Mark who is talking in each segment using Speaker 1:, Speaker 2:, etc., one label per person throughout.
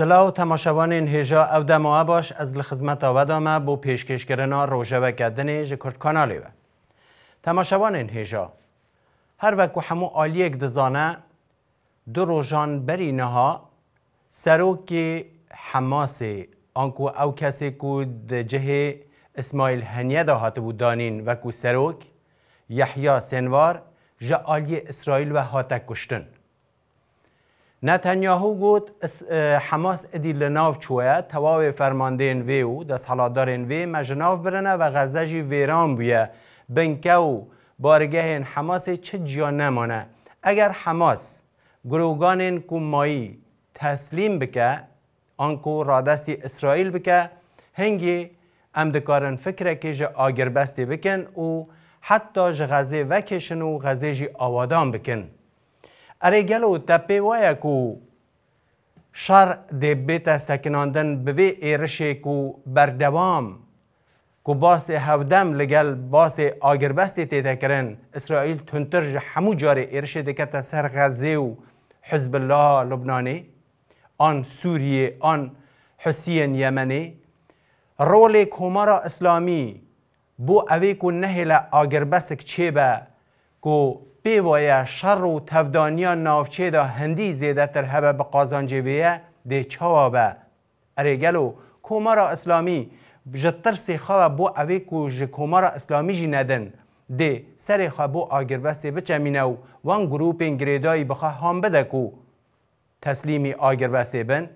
Speaker 1: این تەماشەوانین او ئەودەمەوە باش از ئەس لە و و بۆ پێشکەشکردنا کانالی و تماشوان این هیجا هر وکو همو آلی اک دزانه دو ڕۆژان حماس آنکو او کسی آنکو ده جه اسمایل هنیه دا هاته بود دانین وکو سروک یحیا سنوار سنوار آلی اسرائیل و هاته کوشتن. نتانیاهو گوت حماس ادی لە ناو چوە تەواوێ فەرماندەێن وێ و وی مجناف برنه و غزه جی ویران بووە بینکه و بارگەهێن حماس چه جا نمانه. اگر حماس گرۆگانên کمایی تسلیم بکه، آنکو رادست اسرائیل بکه، هنگی امدکارن فکر که جا بستی بکن و حتی جا غزه وکشن و جی آوادان بکن. ارگلو تپیوایا کو شر دی بیت سکناندن بوی ایرشه کو بردوام کو باس هودم لگل باس آگربستی تیده کرن اسرائیل تنتر همو جار ایرشه دکت سر غزه و حزب الله لبنانی آن سوریه آن حسین یمنی رول کومارا اسلامی بو اوی کو نهل آگربسک چه با کو پیوایه شر و تفدانیا نافچه دا هندی زیده تر هبه به قازانجویه ده چوابه؟ اریگلو کومارا اسلامی جتر سی خواه بو اوی کو جه اسلامی جی ندن ده سر خواه بو آگر بسته بچه وان گروپ گریدایی بخواه هم بده کو تسلیمی آگر بسته بن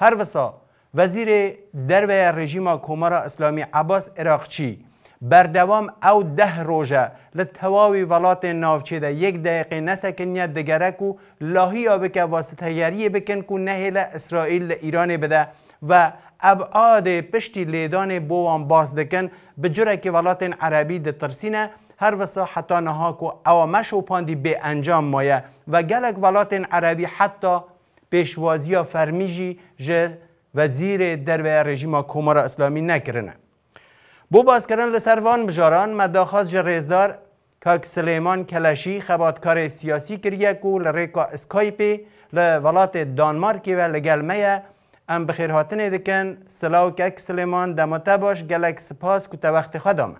Speaker 1: هر وسا وزیر درویه رژیم کومارا اسلامی عباس عراقچی بردوام او ده روژه لطواوی ولات وڵاتێ یک یک دقیقه نەسەکنە دگره و لاهی آبکه واسطهیاریە بکەن بکن کو نهیل اسرائیل لە بده و ابعاد پشتی لێدانێ که باز عربی ده عربی عەربی هر هەر حتی حتا نەهاک و مشو پاندی به انجام مایه و ولات عربی عربی پیشوازی فرمیجی فرمیجی وزیر وزیر رژیم ڕێژیما کۆمەرە اسلامی نکرنه. بو باز کردن لسروان بجاران مداخاز جرزدار کاک سلیمان کلشی خبادکار سیاسی کریه کو لریکا اسکایپی لولات دانمارکی و لگلمه ام بخیر هاتنه دکن سلاو کاک سلیمان دمتا باش گلک سپاس کو تا وقت خدا ما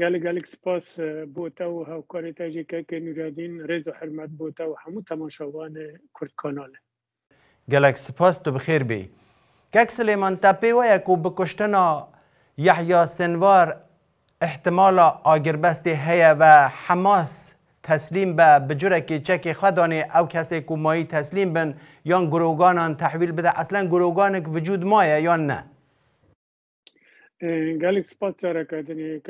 Speaker 2: گلک سپاس بوتا و هاوکار تاجی که نورادین رز و حرمت بوتا و همو تماشاوان
Speaker 1: کرد کانال گلک سپاس تو بخیر بی کاک سلیمان تا پیوه یکو بکشتنا یحیا سنوار احتمال آگربست هیا و حماس تسلیم به بجوره که چک خدانه او کسی که مایی تسلیم بن یا گروگانان تحویل بده اصلا گروگان وجود مایه یا نه
Speaker 2: گلی سپاس چاره کردنی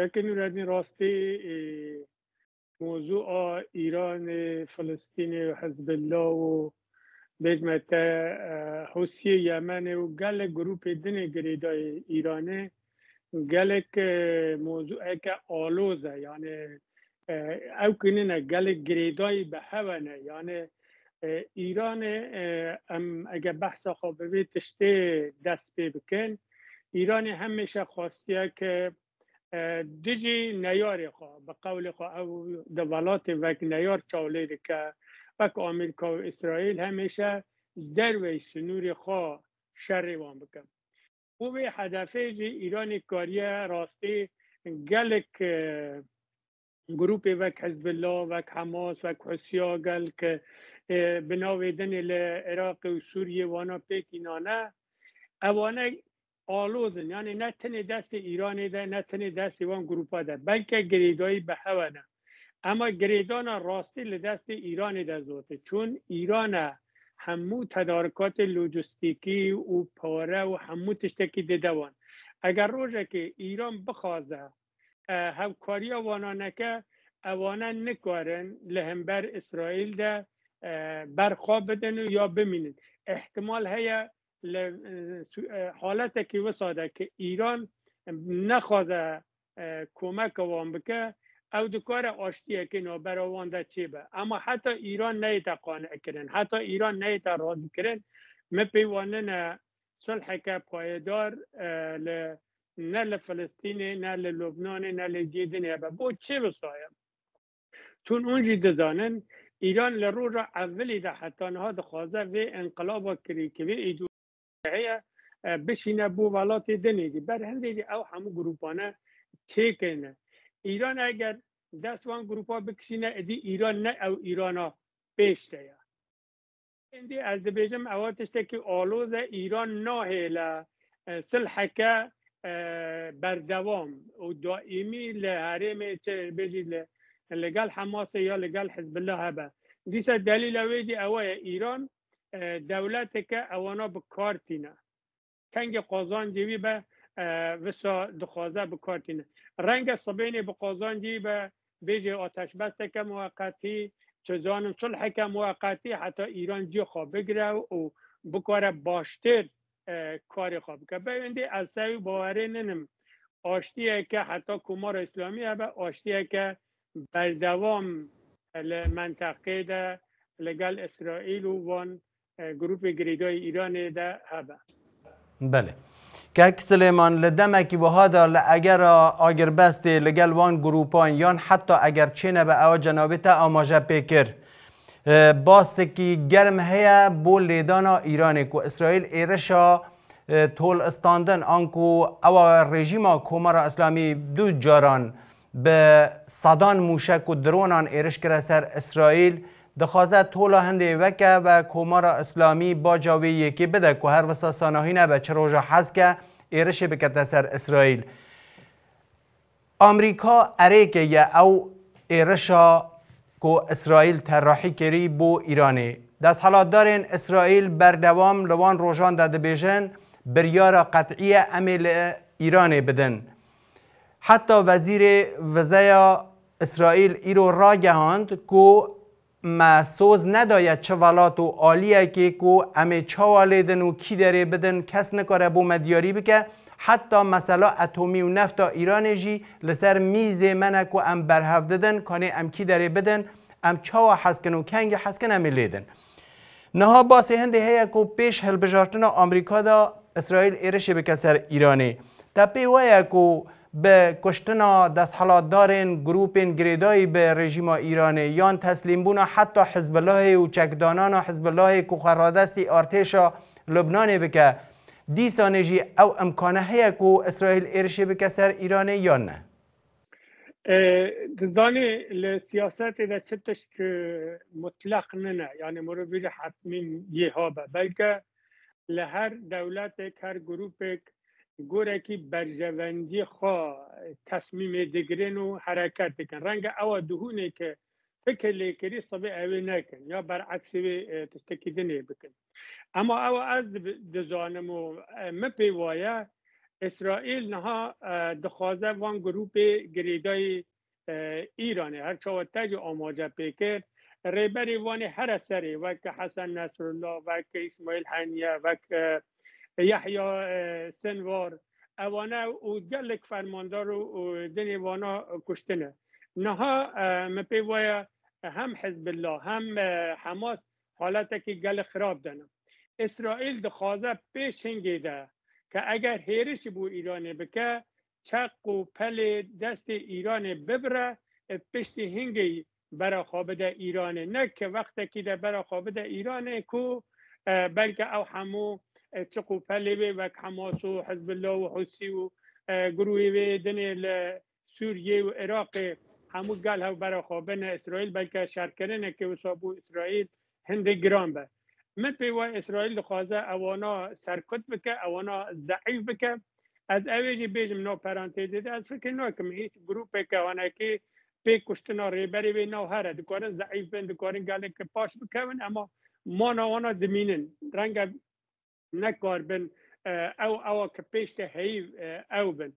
Speaker 2: که راستی موضوع ایران فلسطین و حزب الله و بجمت حسی یمن و گل گروپ دن گریدای ایرانه گلک موضوع که آلوزه یعنی او کنین گلک گریدایی به هونه یعنی ایران ام اگه بحث خواب ببین تشته دست پی بکن ایران همیشه خواستیه که دیجی نیار خوا به قول خوا او دولات وک نیار چاولی که وک آمریکا و اسرائیل همیشه دروی سنور خوا شر بکن به هدفه هدف ایرانی کاری راسته گلک گروپ و حزب الله و حماس وک حسیا گلک بناویدن عراق و سوریه وانا پیکینانه اوانه آلوزن یعنی نه تن دست ایران ده نه تن دست وان گروپا ده بلکه گریدایی به هوا اما گریدان راستی لدست ایران ده زوده چون ایران همو تدارکات لوجستیکی و پاره و همو تشتکی وان. اگر روزه که ایران بخوازه همکاری وانا نکه اوانا نکارن بر اسرائیل ده برخوا بدن یا بمینن احتمال هیا حالت که وساده که ایران نخوازه کمک وان بکه او دو کار آشتی که و براوانده چی با. اما حتی ایران نیتا قانع کرن حتی ایران نیتا راضی کرن می پیوانن صلح که پایدار ل نه لفلسطین نه للبنان نه لجیدن با چی چه بسایم تون اونجی دزانن ایران لرو را اولی ده حتی نها خوازه و انقلاب کری که وی ایدو بشینه بو ولاتی دنیدی بر دیدی او همو گروپانه چه کنه ایران اگر دست وان گروپا بکشینه ادی ایران نه او ایرانا پیشته یا اندی از بیجم اواتشته که آلوز ایران ناهیلا که بردوام و دائمی لحرم چه بجی لگل حماس یا لگل حزب الله هبا دیسا دلیل ویدی اوه ایران دولت که اوانا بکارتینه کنگ قازان جوی به وسا دخوازه بکارتین رنگ صبین بقازان جی به بیجی آتش بسته که موقتی چزانم صلح که موقتی حتی ایران جی خواب بگره و بکاره باشتر کار خواب که بینده از سوی باوره ننم آشتیه که حتی کمار اسلامی به آشتیه که بردوام منطقه ده لگل اسرائیل و وان گروپ گریدای ایران ده هبه
Speaker 1: بله که سلیمان کی و دار اگر آگر بسته لگل وان گروپان یان حتی اگر چینه به او تا آماجه پیکر که گرم هیا بو لیدان ایرانی که اسرائیل ایرشا تول استاندن آنکو او رژیم کومار اسلامی دو جاران به صدان موشک و درونان ایرش کرده سر اسرائیل دخوازت طول هنده وکه و کمار اسلامی با جاوی یکی بده که هر وسا نه نبه چه جا حز که ایرش بکته سر اسرائیل آمریکا اریک یه او ایرشا که اسرائیل تراحی کری بو ایرانه دست حالات دارین اسرائیل بر دوام لوان روژان داده بیشن بریار قطعی امیل ایرانه بدن حتی وزیر وزای اسرائیل ایرو را گهاند که ما سوز نداید چه ولات و عالیه که کو ام چوالیدن و کی داره بدن کس نکاره بو مدیاری بکه حتی مثلا اتمی و نفت ایران جی لسر میز منه و ام برهف ددن کانه ام کی داره بدن ام و حسکن و کنگ حسکن ام لیدن نها باسه هنده هیا کو پیش هل بجارتن آمریکا دا اسرائیل ایرش بکسر ایرانی. تا پی وای کو به کشتنا دست گروپ گروپین گریدایی به رژیم ایرانی یان تسلیم بونا حتی حزب الله و چکدانان و حزب الله که ارتشا لبنان بکه دی سانجی او امکانه هی که اسرائیل ارشی بکه سر ایرانی یا نه دزانی
Speaker 2: سیاست در چتش که مطلق نه یعنی مرو حتمی یه ها بلکه لهر دولت هر گروپ گوره که برجوندی خواه تصمیم دگرین و حرکت بکن رنگ او دهونه که فکر لیکری صبی اوی نکن یا برعکس تستکیدنی بکن اما او از دزانم و مپیوایا اسرائیل نها دخوازه وان گروپ گریدای ایرانه هر چه تج آماجه پیکر ریبری وان هر سری وک حسن نصرالله وک اسماعیل حنیه وک یحیی سنوار اوانه او گلک فرماندار و دنی وانا کشتنه نها هم حزب الله هم حماس حالت که گل خراب دنم اسرائیل دخوازه پیش ده که اگر هیرش بو ایران بکه چق و پل دست ایران ببره پشت هنگی برا خوابد ایرانه نه که وقت که ده برا خوابد ایرانه کو بلکه او همو چقو پلی و حماس و حزب الله و حسی و گروهی به سوریه و عراق همو گل هاو برا خوابن اسرائیل بلکه شرکرنه که وصابو اسرائیل هند گران به من پیوا اسرائیل خواهد اوانا سرکت بکه اوانا ضعیف بکه از اویجی بیجم نو پرانتیز ده از فکر نو کم هیچ گروپ که وانا که پی کشتنا ریبری به نو هره دکارن ضعیف بند دکارن گله که پاش بکه اما ما نوانا دمینن رنگ نکار بن او او که پیشت حیو او بن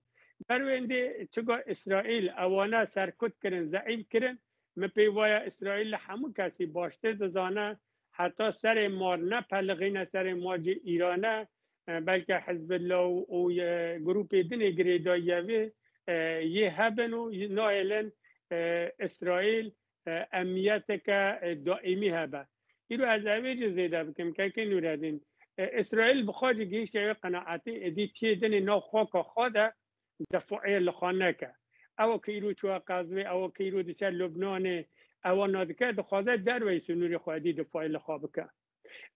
Speaker 2: برو اندی چگا اسرائیل اوانا سرکت کرن زعیم کرن مپیوایا اسرائیل حمو کسی باشتر دزانا حتی سر مار نه پلغی سر ماج ایرانه بلکه حزب الله و او گروپ دین گریده یه هبن و نایلن اسرائیل امیت که دائمی هبن. ایرو از اویج زیده بکم که که نوردین اسرائیل بخواد گیش یا قناعتی ادی تی دن نو خوک خود دفاعی لخانه که او که ایرو چوا قضوه او که ایرو لبنان او نادکه دخوازه در وی سنور خودی دفعه لخواب که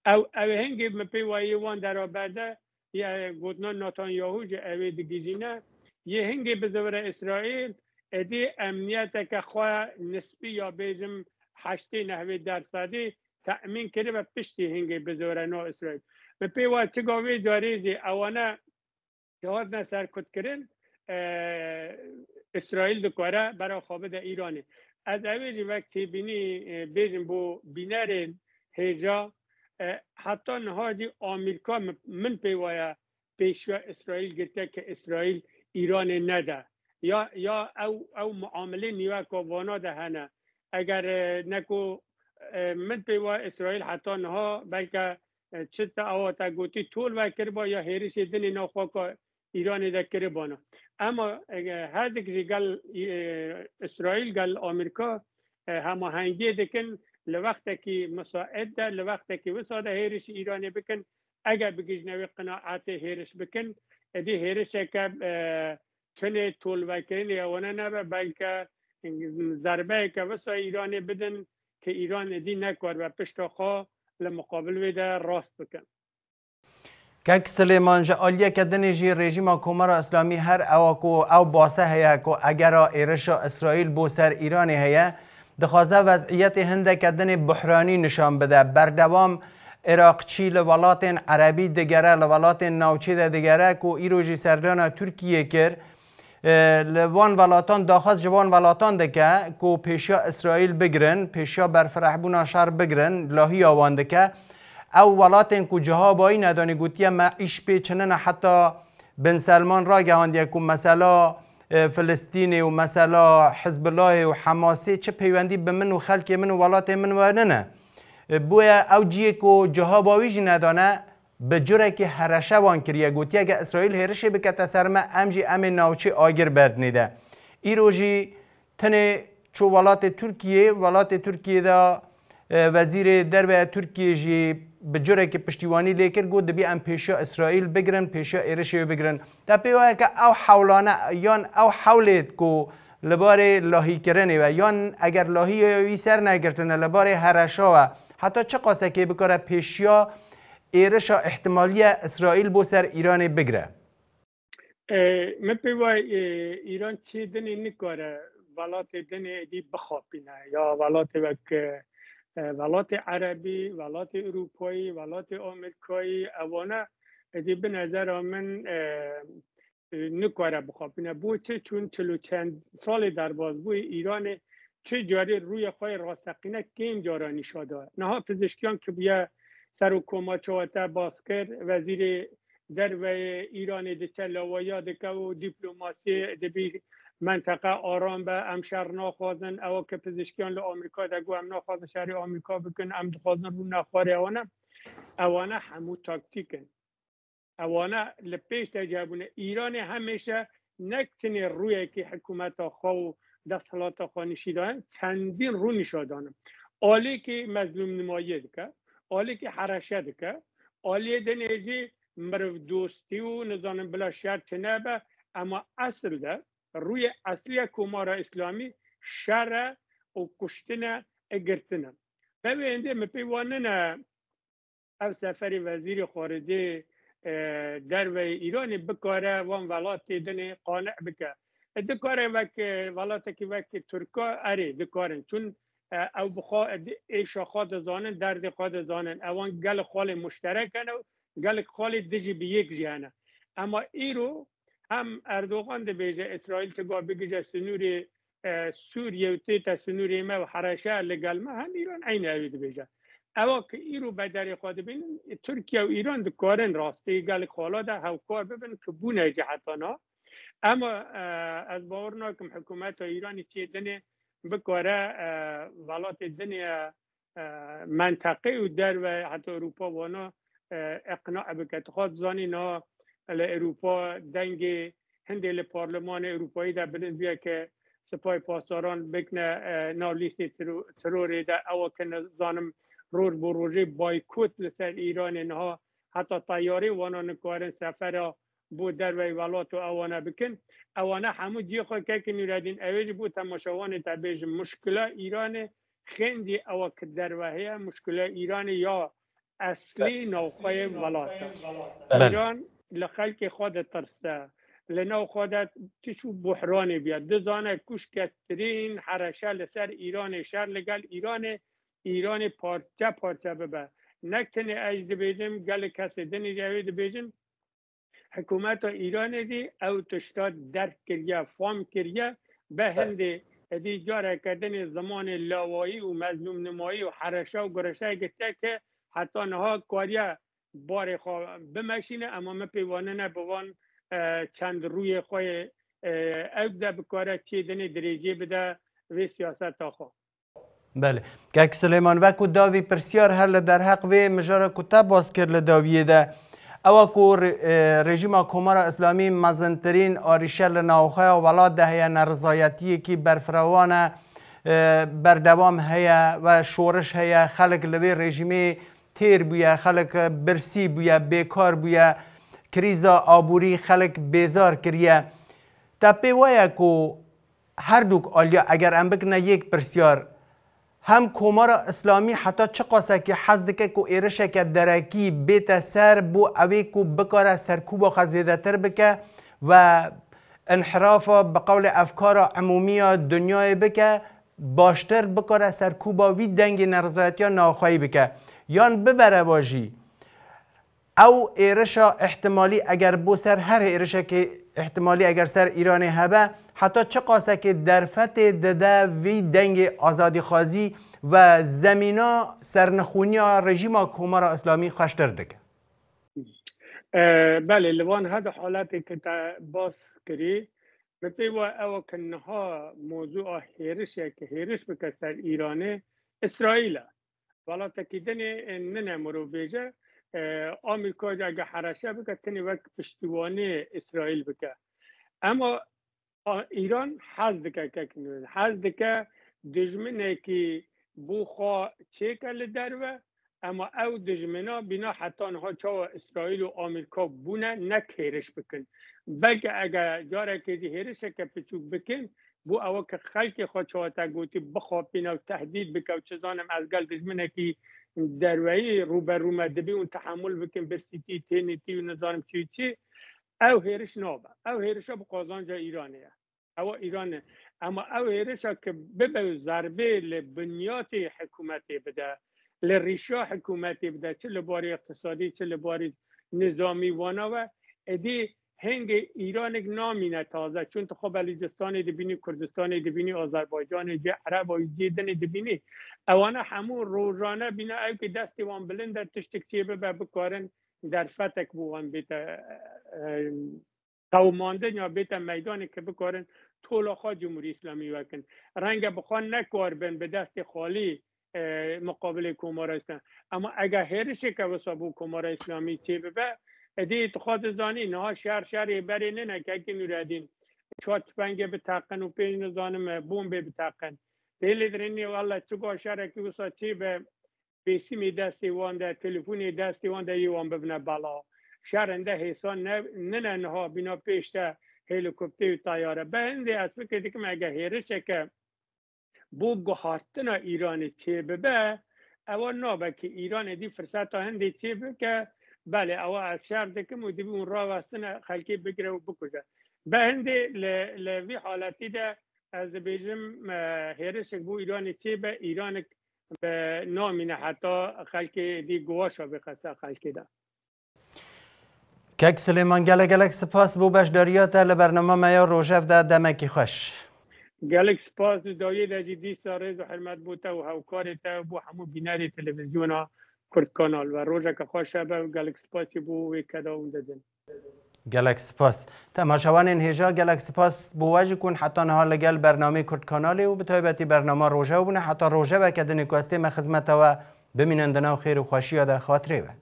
Speaker 2: او او هنگی مپی وای وان در آباده، یا گودنا ناتان یاهو جه اوی نه یه هنگی بزور اسرائیل ادی امنیت که خواه نسبی یا بیزم هشتی نهوی درصدی تأمین کرده و پشتی هنگی بزور نو اسرائیل به پیوا چه گاوی جاریزی اوانه جهاد نسر کد اسرائیل کاره برای خوابه ایرانی. از اویج وقتی بینی بیجن بو بینرین هیجا حتی نهادی آمریکا من پیوایا پیشوا اسرائیل گرته که اسرائیل ایران نده یا یا او او معامله نیوه که وانا دهنه اگر نکو من پیوا اسرائیل حتی نها بلکه چت او تا گوتی طول وکر با یا هریس دن اینا خواه ایران دکره بانا اما هر دکری گل اسرائیل گل آمریکا هنگی دکن لوقت که مساعد ده لوقت که وساده هیرش ایرانی بکن اگر نوی قناعت هیرش بکن ادی هیرش که تونه طول وکرین یا نبه بلکه ضربه که وسا ایرانی بدن که ایران ادی نکار و پشت راست مقابل وێدا که بکەن.
Speaker 1: کەک که دنیجی رژیم کمر اسلامی هر اوکو او باسه هیا که اگر ایرش اسرائیل بو سر ایرانی هیا دخوازه وضعیت هنده که دنی بحرانی نشان بده بردوام عراق چی عربی عربی دگره لولات نوچی دیگره که ایروژی سردان ترکیه کرد لوان ولاتان داخواست جوان ولاتان دکه کو پیشا اسرائیل بگرن پیشا برفرح بونا شهر بگرن لاهی آوان دکه او ولاتین کو جها ندانی گوتیه ما ایش پیچنن حتی بن سلمان را گهاندیه کو مثلا فلسطینی و مثلا حزب الله و حماسی چه پیوندی به من و خلک من و ولات من نه بویا او جیه کو جهابایی ندانه به جوره که هرشه وان کریه گوتی اگه اسرائیل هرشه بکه سرمه امجی ام ناوچی آگر بردنیده ای روژی تنه چو ولات ترکیه ولات ترکیه دا وزیر دربه ترکیه جی به جوره که پشتیوانی لیکر گود بی ام پیشا اسرائیل بگرن پیشا ایرشه بگرن تا پیوه که او حولانه یان او حولید کو لبار لاهی کرنه و یان اگر لاهی وی سر نگرتنه لبار هرشا و حتی چه قاسه که بکاره پیشیا ێرشە احتمالیه اسرائیل با سر ایران بگره.
Speaker 2: من پیوای ایران چی دنی ولات ولات دنی دی بخوابینه یا وڵاتی ولات وڵاتی ولات وڵاتی ولات وڵاتی اوانه ئەوانە به بنەزەرا من نکارە بو چه چون چلو چند سال در بازبوی ایران چه جاری روی خۆی ڕاستەقینە کیم جارانی شده نها پزشکیان که بیا سر باسکر وزیر و در ئیرانی ایران د که و دیپلوماسی بی منطقه آرام به امشار شهر او که پزشکیان له آمریکا هم هم نخوازن شهر آمریکا بکن ام دخوازن رو نخواره اوانم اوانه همو تاکتیکن اوانه لپیش تجابونه ایران همیشه نکنه روی که حکومت خواه و حالات خواه نشیدانه چندین رو نشادانه آلی که مظلوم نمایه که آلی که حرشه دکه آلی دنیجی مرو دوستی و نزانم بلا شرط به اما اصل ده روی اصلی کومار اسلامی شر و کشتن اگرتن به وینده نه او سفری وزیر خارجه در وی ایرانی بکاره وان ولات دنی قانع بکه دکاره وک ولات که وک ترکا اره دکارن چون او بخوا ایشا خواد زانن درد خواد زانن اوان گل خال مشترکن و گل خال دجی به یک جهنه اما ای رو هم اردوغان ده بیجه اسرائیل تگاه بگیجه سنور سوریه و تیتا سنور ایمه و حرشه ما، هم ایران این اوی ده بیجه اوا که ای رو به در خود بین ترکیه و ایران ده کارن راسته گل خالا ده کار ببینن که بونه جهتانا اما از باور ناکم حکومت ایرانی چیدنه بکاره ولات دنیا منطقه و در و حتی اروپا وانا اقناع بکت خود زانی نا اروپا دنگ هنده لپارلمان اروپایی در بیا که سپاه پاسداران بکنه نا لیست تروری در او که زانم روز بروژه بایکوت لسر ایران اینها حتی تیاری وانا نکارن سفر بو دروای ولات و اوانه بکن همو هەموو که که یرادین اویج بود تەماشەوانێ تا مشکله مشکله ایران خندی او که دەروهەیە مشکله ایران یا اصلی بله. نوخوای ولات ایران بله. لخلق که خود ترسه خود تشو بحران بیاد دزانه بیاد دزانە حرشه لسر سر شر لگل ایران ایران پارچه پارچه ببه نکتنه اجد بیدم گل کسی گل دنی دەوێ بیدم حکومت ایران دی او تشتاد درک کریه فام کریه به بله. هند ادی جار کردن زمان لاوایی و مظلوم نمایی و حرشه و گرشه گشته که حتی نها کاری بار خواه بمشینه اما ما پیوانه نبوان چند روی خواه او ده بکاره دریجه بده و سیاست آخواه
Speaker 1: بله که سلیمان وکو داوی پرسیار هر در حق و مجاره کتب باز کرد داویه ده او کو رژیم کمار اسلامی مزنترین آریشل ناوخه ولاد دهیه نرضایتی که برفروانه بردوام هەیە و شۆڕش هەیە خەلک لەوێ ڕێژیمێ تێر بووە خەلک برسی بووە بێکار بووە کریزا ئابووری خەلک بێزار کریە تا پێی وایە و هەردووک ئالیا ئەگەر ئەم بکنە یەک پرسیار هم کمار اسلامی حتی چه قاسه که حض که کو ایرشه که درکی بیت سر بو اوی که بکاره سرکوب خو تر بکه و انحراف به قول افکار عمومی دنیای بکه باشتر بکاره سرکوبا وی دنگ نرزایتی ناخواهی بکه یان ببره واجی او ایرشا احتمالی اگر بو سر هر ایرشه که احتمالی اگر سر ایران هبه حتی چه قاسه که در فتح دده وی دنگ آزادی خوازی و زمینا سرنخونی رژیم کمار اسلامی خوشتر دکه بله لوان هد حالتی که تا باز
Speaker 2: کری متی و او کنها موضوع هیرش که هیرش بکر سر ایرانه اسرائیل والا تکیدن نه مرو بیجه آمریکا اگه حرشه بکر تنی وقت پشتیوانه اسرائیل بکه اما ایران حز دکه که حز دکه دجمنه کی بو خوا کل دروه اما او دجمنا بینا حتی ها چاو اسرائیل و آمریکا بونه نک هیرش بکن بلکه اگر جاره که دی هیرش که پچوک بکن بو او که خواه خوا چاو تا گوتی بینا و تهدید بکو چزانم از گل دجمنه که دروهی روبرو دبی اون تحمل بکن تی تینیتی و نظارم چی چی او هیرش نابه او هیرش به قازان جا ایرانه او ایرانه اما او هیرش که ببه ضربه لبنیات حکومتی بده لریشا حکومتی بده چه لباری اقتصادی چه لباری نظامی وانا و ادی هنگ ایران نامینه تازه چون تو خب بلوچستان دیبینی، کردستان دیبینی، آذربایجان جه عرب و دیدن دبینی اوانا همون روزانه بینا او که دستی وان بلند در تشتک به بکارن در فتک بوان بیت ماندن یا بیت میدانی که بکارن طولاخا جمهوری اسلامی وکن رنگ بخوان نکار بن به دست خالی مقابل کمار هستن اما اگر هرش که وسابو کمار اسلامی چی ببه ادی اتخاذ زانی نه شهر شهر بری نه نه که نوردین چات پنگ به تقن و پین زانم بوم به تقن دل درنی والله چگاه شهر که وسا چی به بیسی می دستی وانده تلفونی دستی وانده یوان ببنه بالا شرنده حسان نه نه نه بنا پیشته هلیکوپتر و طیاره به هنده از فکر که اگه هیرشه که بو گهارتنا ایران چه ببه او نابه که ایران دی فرصت هنده چه که بله او از شهر که و اون را وستن خلکی بگره و بکشه به ل لوی حالتی ده از بیجم هیرشک بو ایران چه به ایران نامینه حتی خلکی دی گواشا بخصه خلکی ده
Speaker 1: کک سلیمان گله گلک سپاس بو بش داریات ل برنامه میا روژف ده دمکی خوش
Speaker 2: گلک سپاس دایی ده جدی سارز و حرمت تا و هوکار تا بو همو بیناری تلویزیون کرد کانال و روژه که خوش به گلک سپاسی بو کدا اون دادن
Speaker 1: گلک سپاس تماشاوان هیجا گلک سپاس بو وجه کن حتی نها لگل برنامه کرد کانالی و به تایبتی برنامه روژه و بونه حتی روژه و کدنی کاستی ما و بمینندنا و خیر و خوشی ده خاطره